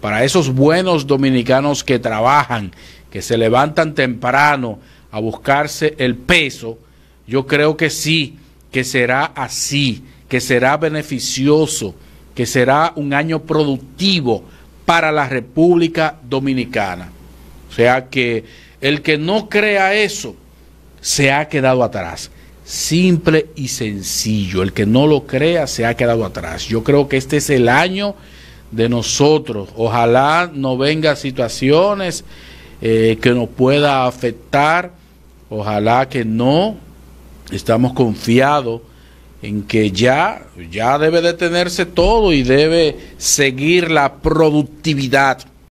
para esos buenos dominicanos que trabajan, que se levantan temprano a buscarse el peso, yo creo que sí, que será así, que será beneficioso, que será un año productivo para la República Dominicana. O sea que el que no crea eso se ha quedado atrás. Simple y sencillo. El que no lo crea se ha quedado atrás. Yo creo que este es el año de nosotros. Ojalá no venga situaciones eh, que nos pueda afectar. Ojalá que no. Estamos confiados en que ya, ya debe detenerse todo y debe seguir la productividad.